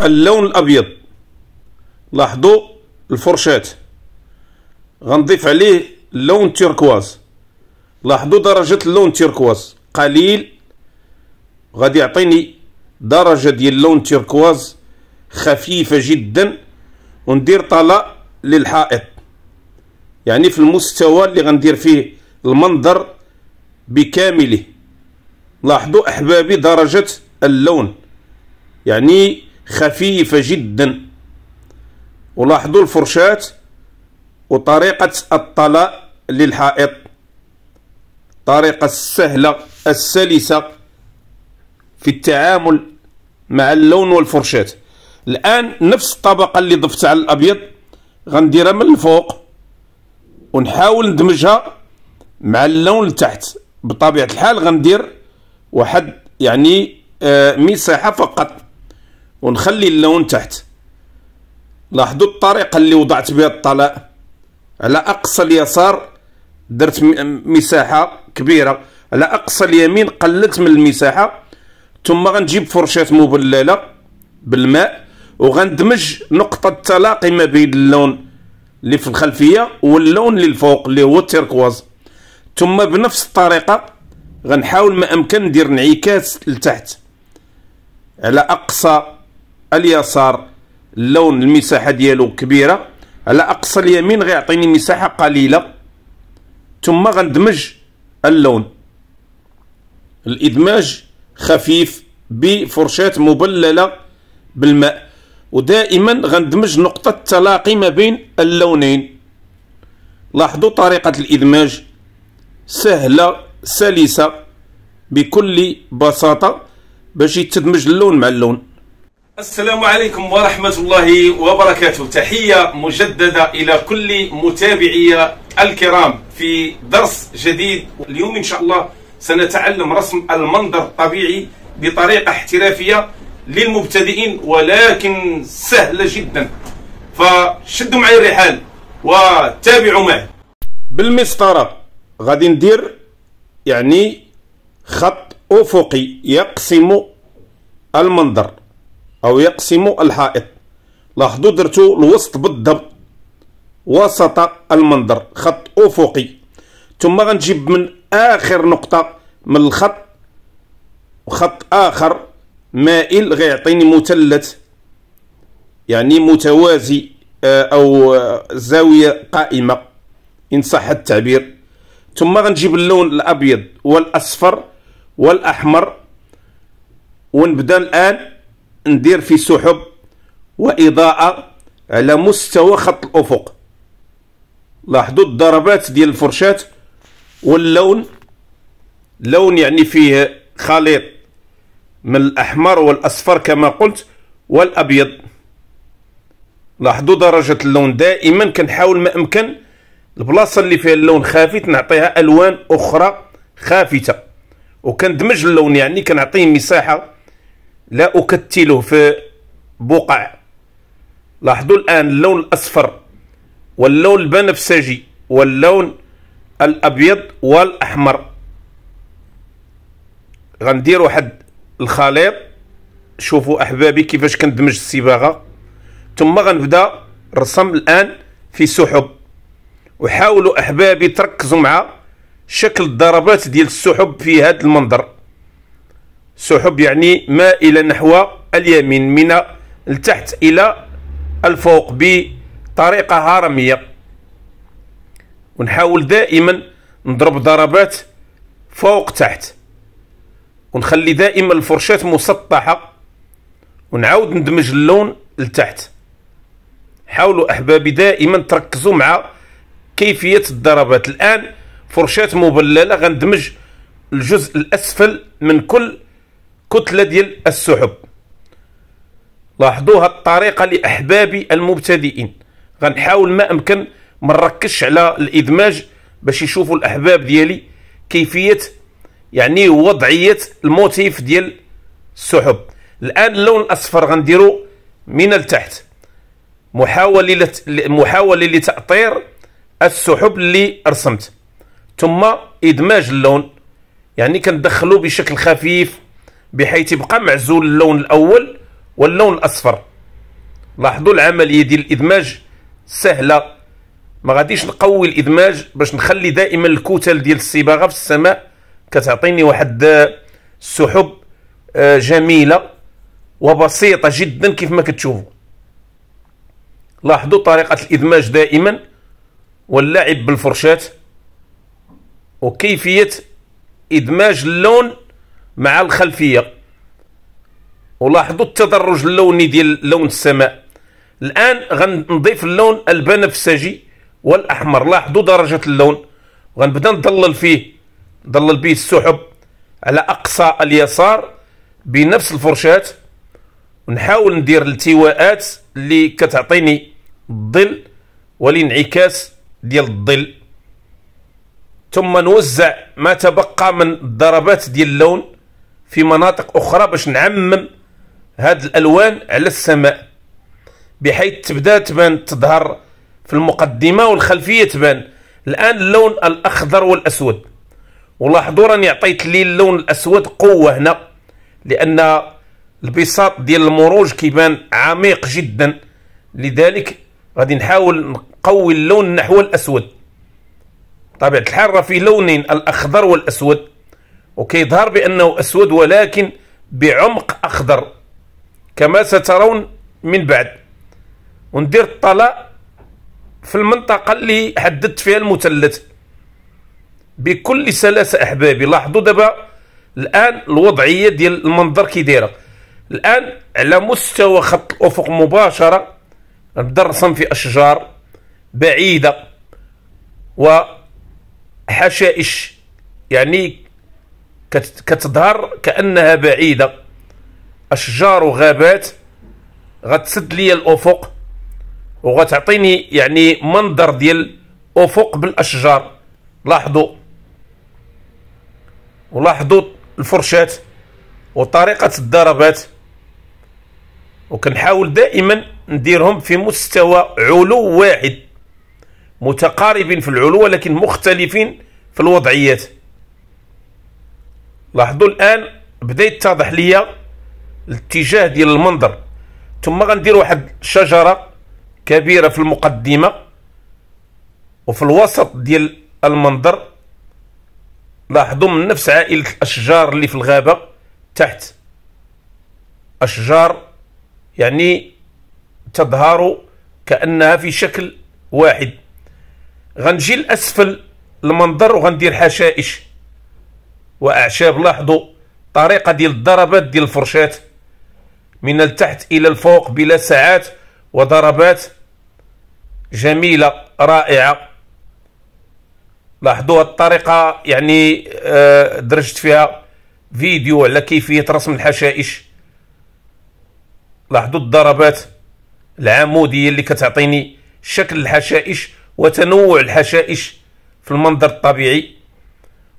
اللون الابيض لاحظوا الفرشات غنضيف عليه اللون تيركواز لاحظوا درجة اللون تيركواز قليل غادي يعطيني درجة ديال اللون تيركواز خفيفة جدا وندير طلاء للحائط يعني في المستوى اللي غندير فيه المنظر بكامله لاحظوا أحبابي درجة اللون يعني خفيفة جدا ولاحظوا الفرشاة وطريقة الطلاء للحائط طريقة السهلة السلسة في التعامل مع اللون والفرشاة الآن نفس الطبقة اللي ضفت على الأبيض غنديرها من الفوق ونحاول ندمجها مع اللون لتحت بطبيعة الحال غندير واحد يعني آه، مساحة فقط ونخلي اللون تحت لاحظوا الطريقة اللي وضعت بها الطلاء على أقصى اليسار درت مساحة كبيرة على أقصى اليمين قللت من المساحة ثم غنجيب فرشاة مبللة بالماء وغندمج نقطة تلاقي ما بين اللون اللي في الخلفية واللون اللي الفوق اللي هو التركواز ثم بنفس الطريقة غنحاول ما أمكن ندير انعكاس لتحت على أقصى اليسار اللون المساحه ديالو كبيره على اقصى اليمين غيعطيني مساحه قليله ثم غندمج اللون الادماج خفيف بفرشاه مبلله بالماء ودائما غندمج نقطه تلاقي ما بين اللونين لاحظوا طريقه الادماج سهله سلسه بكل بساطه باش يتدمج اللون مع اللون السلام عليكم ورحمة الله وبركاته تحية مجددة إلى كل متابعي الكرام في درس جديد اليوم إن شاء الله سنتعلم رسم المنظر الطبيعي بطريقة احترافية للمبتدئين ولكن سهلة جدا فشدوا معي الرحال وتابعوا معي بالمسطرة غادي ندير يعني خط أفقي يقسم المنظر أو يقسم الحائط لاحظوا درتو الوسط بالضبط وسط المنظر خط أفقي ثم غنجيب من آخر نقطة من الخط وخط آخر مائل غيعطيني مثلث يعني متوازي آه، أو آه، زاوية قائمة إن صح التعبير ثم غنجيب اللون الأبيض والأصفر والأحمر ونبدا الآن ندير في سحب وإضاءة على مستوى خط الأفق لاحظوا الضربات ديال الفرشاة واللون لون يعني فيه خليط من الأحمر والأصفر كما قلت والأبيض لاحظوا درجة اللون دائما كنحاول ما أمكن البلاصة اللي فيها اللون خافت نعطيها ألوان أخرى خافتة وكندمج اللون يعني كنعطيه مساحة لا أكتله في بقع لاحظوا الآن اللون الأصفر واللون البنفسجي واللون الأبيض والأحمر غندير واحد الخليط شوفوا أحبابي كيفاش كندمج الصباغة ثم غنبدا رسم الآن في سحب وحاولوا أحبابي تركزوا مع شكل الضربات ديال السحب في هذا المنظر سحب يعني مائلة نحو اليمين من التحت إلى الفوق بطريقة هرمية ونحاول دائما نضرب ضربات فوق تحت ونخلي دائما الفرشاة مسطحة ونعاود ندمج اللون لتحت حاولوا أحبابي دائما تركزوا مع كيفية الضربات الآن فرشاة مبللة غندمج الجزء الأسفل من كل الكتله ديال السحب لاحظوا الطريقه لاحبابي المبتدئين غنحاول ما امكن ما نركزش على الادماج باش يشوفوا الاحباب ديالي كيفيه يعني وضعيه الموتيف ديال السحب الان اللون الاصفر غنديرو من التحت محاوله لت... محاوله لتاطير السحب اللي رسمت ثم ادماج اللون يعني كندخلو بشكل خفيف بحيث يبقى معزول اللون الأول واللون الأصفر لاحظوا العملية ديال الإدماج سهلة ما غاديش نقوي الإدماج باش نخلي دائما الكتل ديال الصباغة في السماء كتعطيني واحد السحب آه، جميلة وبسيطة جدا كيف ما كتشوفوا لاحظوا طريقة الإدماج دائما واللعب بالفرشات وكيفية إدماج اللون مع الخلفيه ولاحظوا التدرج اللوني ديال لون السماء الان غنضيف اللون البنفسجي والاحمر لاحظوا درجه اللون وغنبدا نضلل فيه ضلل به السحب على اقصى اليسار بنفس الفرشات ونحاول ندير الالتواءات اللي كتعطيني الظل والانعكاس ديال الظل ثم نوزع ما تبقى من الضربات ديال اللون في مناطق أخرى باش نعمم هاد الألوان على السماء بحيث تبدا تبان تظهر في المقدمة والخلفية تبان الآن اللون الأخضر والأسود ولاحظوا راني عطيت لي اللون الأسود قوة هنا لأن البساط ديال المروج كيبان عميق جدا لذلك غادي نحاول نقوي اللون نحو الأسود طبيعة الحال راه في لونين الأخضر والأسود وكيظهر بأنه أسود ولكن بعمق أخضر كما سترون من بعد وندير الطلاء في المنطقة اللي حددت فيها المثلث بكل سلاسة أحبابي لاحظوا دابا الآن الوضعية ديال المنظر كي دايره الآن على مستوى خط الأفق مباشرة نبدا نرسم في أشجار بعيدة وحشائش يعني كتظهر كانها بعيده اشجار وغابات غتسد لي الافق وغتعطيني يعني منظر ديال افق بالاشجار لاحظوا ولاحظوا الفرشات وطريقه الضربات وكنحاول دائما نديرهم في مستوى علو واحد متقاربين في العلو ولكن مختلفين في الوضعيات لاحظوا الان بدا يتضح ليا الاتجاه ديال المنظر ثم غندير واحد شجره كبيره في المقدمه وفي الوسط ديال المنظر لاحظوا من نفس عائله الاشجار اللي في الغابه تحت اشجار يعني تظهر كانها في شكل واحد غنجي لاسفل المنظر وغندير حشائش واعشاب لاحظوا طريقه ديال الضربات ديال الفرشات من التحت الى الفوق بلا ساعات وضربات جميله رائعه لاحظوا الطريقه يعني آه، درجت فيها فيديو على كيفيه رسم الحشائش لاحظوا الضربات العموديه اللي كتعطيني شكل الحشائش وتنوع الحشائش في المنظر الطبيعي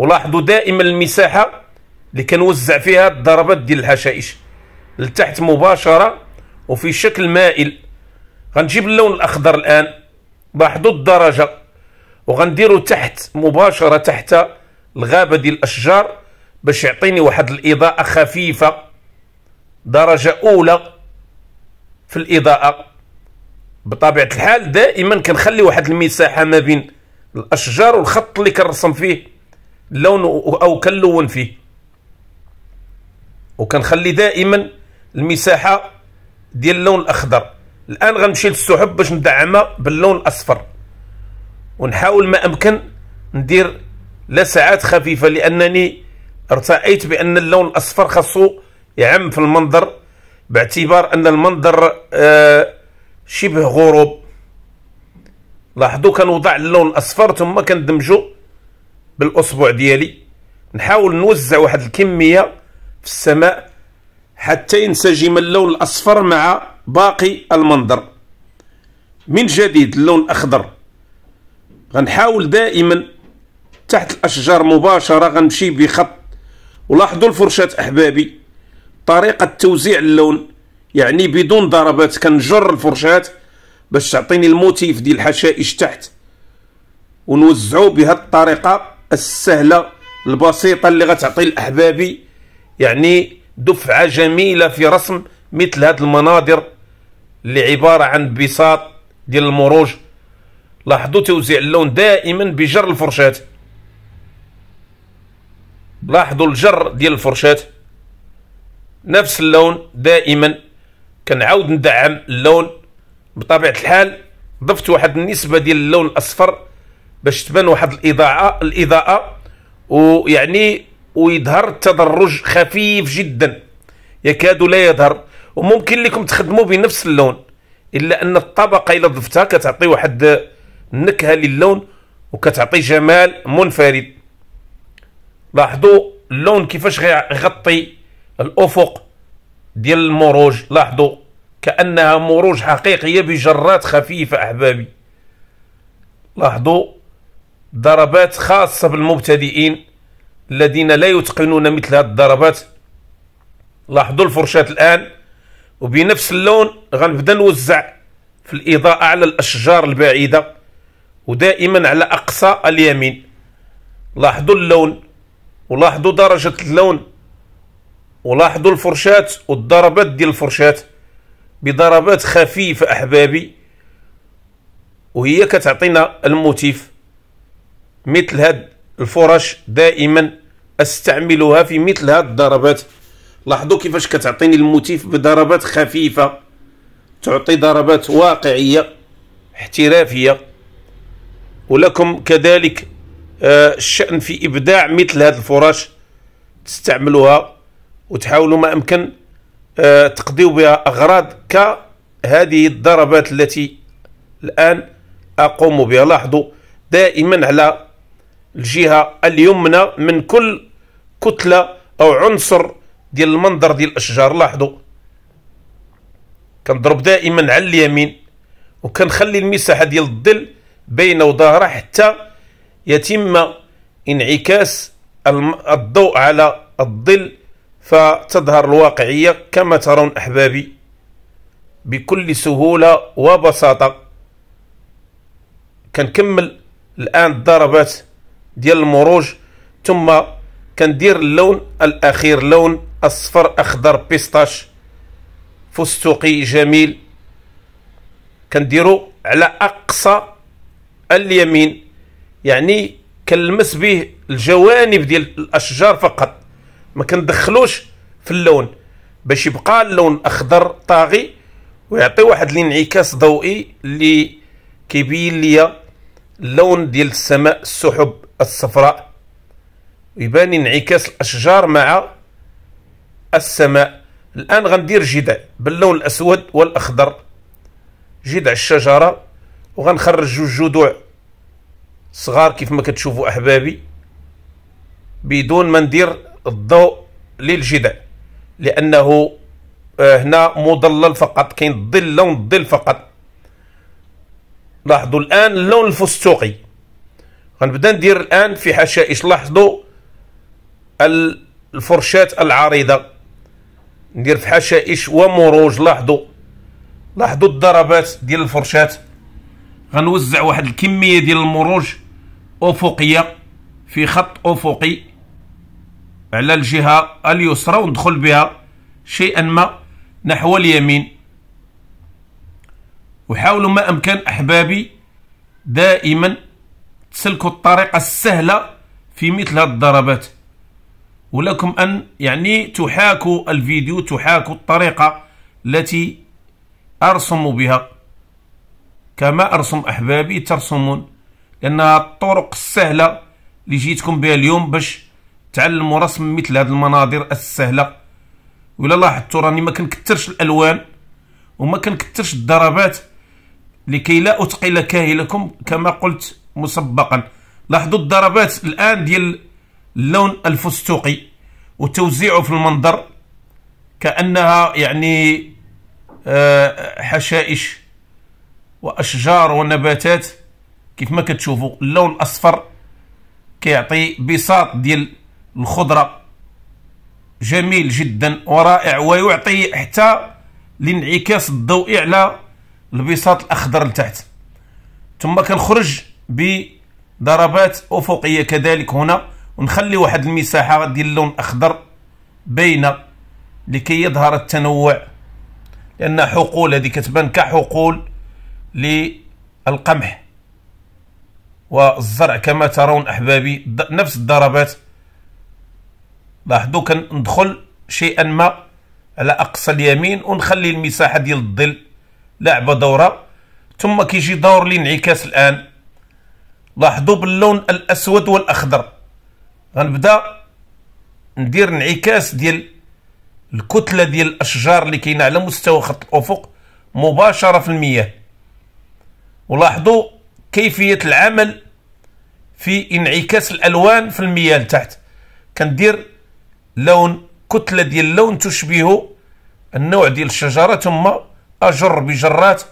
ولاحظوا دائما المساحة اللي كنوزع فيها الضربات ديال الحشائش لتحت مباشرة وفي شكل مائل غنجيب اللون الأخضر الآن لاحظوا الدرجة وغنديرو تحت مباشرة تحت الغابة ديال الأشجار باش يعطيني واحد الإضاءة خفيفة درجة أولى في الإضاءة بطبيعة الحال دائما كنخلي واحد المساحة ما بين الأشجار والخط اللي كنرسم فيه لون أو لون فيه وكنخلي دائما المساحة ديال اللون الأخضر الآن غنمشي للسحب باش ندعمها باللون الأصفر ونحاول ما أمكن ندير لسعات خفيفة لأنني ارتأيت بأن اللون الأصفر خاصو يعم في المنظر باعتبار أن المنظر آه شبه غروب لاحظوا كنوضع اللون الأصفر ثم كندمجو بالأصبع ديالي نحاول نوزع واحد الكمية في السماء حتى ينسجم اللون الأصفر مع باقي المنظر من جديد اللون الأخضر غنحاول دائما تحت الأشجار مباشرة غنمشي بخط ولاحظوا الفرشاة أحبابي طريقة توزيع اللون يعني بدون ضربات كنجر الفرشاة باش تعطيني الموتيف ديال الحشائش تحت ونوزعو بهذه الطريقة السهله البسيطه اللي غتعطي الاحبابي يعني دفعه جميله في رسم مثل هذه المناظر اللي عباره عن بساط ديال المروج لاحظوا توزيع اللون دائما بجر الفرشات لاحظوا الجر ديال الفرشات نفس اللون دائما كنعاود ندعم اللون بطبيعه الحال ضفت واحد النسبه ديال اللون الاصفر باش تبان واحد الاضاءه الاضاءه ويعني ويظهر التدرج خفيف جدا يكاد لا يظهر وممكن لكم تخدموا بنفس اللون الا ان الطبقه الى ضفتها كتعطي واحد النكهه للون وكتعطي جمال منفرد لاحظوا اللون كيفاش غيغطي الافق ديال المروج لاحظوا كانها مروج حقيقيه بجرات خفيفه احبابي لاحظوا ضربات خاصة بالمبتدئين الذين لا يتقنون مثل هذه الضربات لاحظوا الفرشاة الآن وبنفس اللون غنبدا نوزع في الإضاءة على الأشجار البعيدة ودائما على أقصى اليمين لاحظوا اللون ولاحظوا درجة اللون ولاحظوا الفرشاة والضربات ديال الفرشاة بضربات خفيفة أحبابي وهي كتعطينا الموتيف مثل هاد الفرش دائما استعملها في مثل هاد الضربات لاحظوا كيفاش كتعطيني الموتيف بضربات خفيفة تعطي ضربات واقعية احترافية ولكم كذلك آه، الشأن في إبداع مثل هاد الفراش تستعملوها وتحاولوا ما أمكن آه، تقضيوا بها أغراض كهذه الضربات التي الآن أقوم بها لاحظوا دائما على الجهه اليمنى من كل كتله او عنصر ديال المنظر ديال الاشجار لاحظوا كنضرب دائما على اليمين وكنخلي المساحه ديال الظل بين وظهره حتى يتم انعكاس الضوء على الظل فتظهر الواقعيه كما ترون احبابي بكل سهوله وبساطه كنكمل الان الضربات ديال المروج ثم كندير اللون الاخير لون اصفر اخضر بيستاش فستقي جميل كنديرو على اقصى اليمين يعني كنلمس به الجوانب ديال الاشجار فقط ما كندخلوش في اللون باش يبقى اللون اخضر طاغي ويعطي واحد الانعكاس ضوئي اللي كيبين ليا اللون ديال السماء السحب الصفراء يبان انعكاس الاشجار مع السماء الان غندير جدع باللون الاسود والاخضر جدع الشجره وغنخرج جوج جذوع صغار كيف ما كتشوفوا احبابي بدون ما ندير الضوء للجدع لانه آه، هنا مضلل فقط كاين الظل لون الظل فقط لاحظوا الان اللون الفستقي غنبدا ندير الان في حشائش لاحظوا الفرشات العريضه ندير في حشائش ومروج لاحظوا لاحظوا الضربات ديال الفرشات غنوزع واحد الكميه ديال المروج افقيه في خط افقي على الجهه اليسرى وندخل بها شيئا ما نحو اليمين وحاولوا ما امكن احبابي دائما تسلكوا الطريقة السهلة في مثل هذه الضربات ولكم أن يعني تحاكوا الفيديو تحاكوا الطريقة التي أرسم بها كما أرسم أحبابي ترسمون لأنها الطرق السهلة اللي جيتكم بها اليوم باش تعلموا رسم مثل هذه المناظر السهلة ولا لاحظتوا راني ما كنكثرش الألوان وما كنكثرش الضربات لكي لا أثقل كاهلكم كما قلت مسبقا لاحظوا الضربات الآن ديال اللون الفستقي وتوزيعه في المنظر كأنها يعني آه، حشائش وأشجار ونباتات كيف ما كتشوفوا اللون الأصفر كيعطي بساط ديال الخضرة جميل جدا ورائع ويعطي حتى الانعكاس الضوئي على البساط الأخضر لتحت ثم كنخرج بضربات افقيه كذلك هنا ونخلي واحد المساحه ديال اللون اخضر بين لكي يظهر التنوع لان حقول هذه كتبان كحقول للقمح والزرع كما ترون احبابي نفس الضربات لاحظوا كندخل شيئا ما على اقصى اليمين ونخلي المساحه ديال الظل لعبه دوره ثم كيجي دور الانعكاس الان لاحظوا باللون الاسود والاخضر غنبدا ندير انعكاس ديال الكتله ديال الاشجار اللي كاينه على مستوى خط الافق مباشره في المياه ولاحظوا كيفيه العمل في انعكاس الالوان في المياه لتحت كندير لون كتله ديال اللون تشبه النوع ديال الشجره ثم اجر بجرات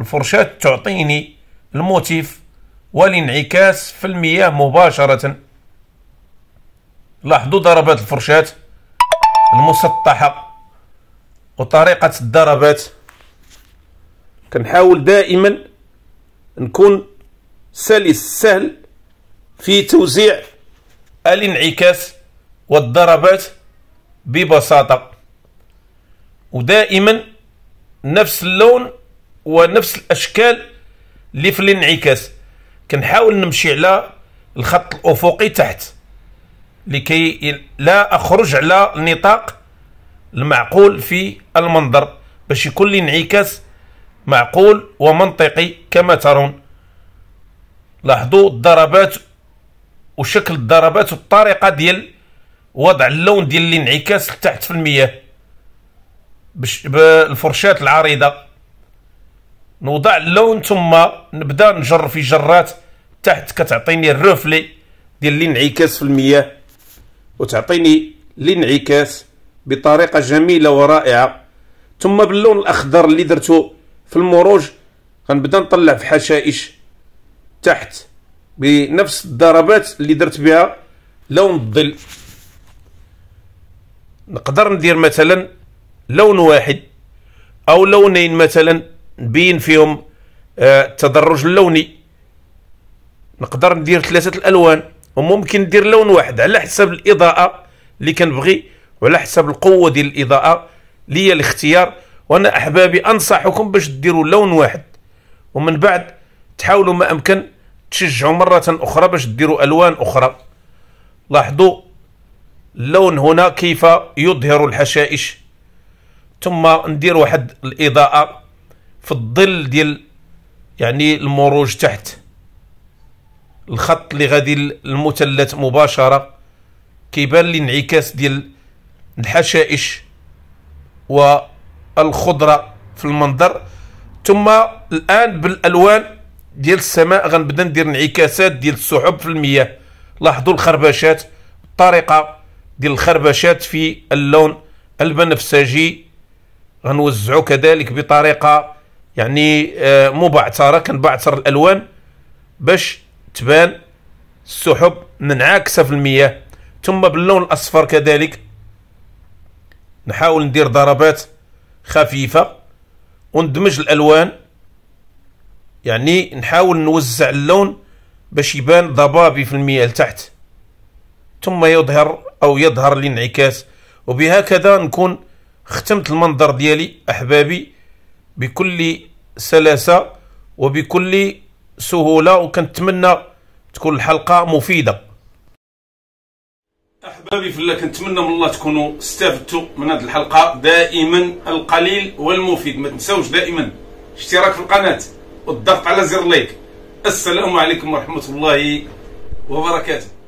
الفرشاه تعطيني الموتيف والانعكاس في المياه مباشرة لاحظوا ضربات الفرشاة المسطحة وطريقة الضربات كنحاول دائما نكون سلس سهل في توزيع الانعكاس والضربات ببساطة ودائما نفس اللون ونفس الأشكال اللي في الانعكاس كنحاول نمشي على الخط الافقي تحت لكي لا اخرج على النطاق المعقول في المنظر باش يكون لي انعكاس معقول ومنطقي كما ترون لاحظوا الضربات وشكل الضربات والطريقه ديال وضع اللون ديال الانعكاس لتحت في المياه باش بالفرشات العريضه نوضع اللون ثم نبدا نجر في جرات تحت كتعطيني الروفلي ديال الانعكاس في المياه وتعطيني الانعكاس بطريقه جميله ورائعه ثم باللون الاخضر اللي درته في المروج غنبدا نطلع في حشائش تحت بنفس الضربات اللي درت بها لون الظل نقدر ندير مثلا لون واحد او لونين مثلا نبين فيهم آه، التدرج اللوني نقدر ندير ثلاثه الالوان وممكن ندير لون واحد على حسب الاضاءه اللي كنبغي وعلى حسب القوه ديال الاضاءه ليا الاختيار وانا احبابي انصحكم باش ديروا لون واحد ومن بعد تحاولوا ما امكن تشجعوا مره اخرى باش ديروا الوان اخرى لاحظوا اللون هنا كيف يظهر الحشائش ثم ندير واحد الاضاءه في الظل ديال يعني المروج تحت الخط اللي غادي المثلث مباشره كيبان الانعكاس ديال الحشائش والخضره في المنظر ثم الان بالالوان ديال السماء غنبدا ندير انعكاسات ديال السحب في المياه لاحظوا الخربشات الطريقه ديال الخربشات في اللون البنفسجي غنوزعو كذلك بطريقه يعني آه، مو بعثره كنبعثر الالوان باش تبان السحب منعكسه في المياه ثم باللون الاصفر كذلك نحاول ندير ضربات خفيفه وندمج الالوان يعني نحاول نوزع اللون باش يبان ضبابي في المياه لتحت ثم يظهر او يظهر الانعكاس وبهكذا نكون ختمت المنظر ديالي احبابي بكل سلاسة وبكل سهولة وكنتمنى تكون الحلقة مفيدة احبابي في الله كنتمنى من الله تكونوا استفدتوا من هذه الحلقه دائما القليل والمفيد ما تنساوش دائما اشتراك في القناه والضغط على زر لايك السلام عليكم ورحمه الله وبركاته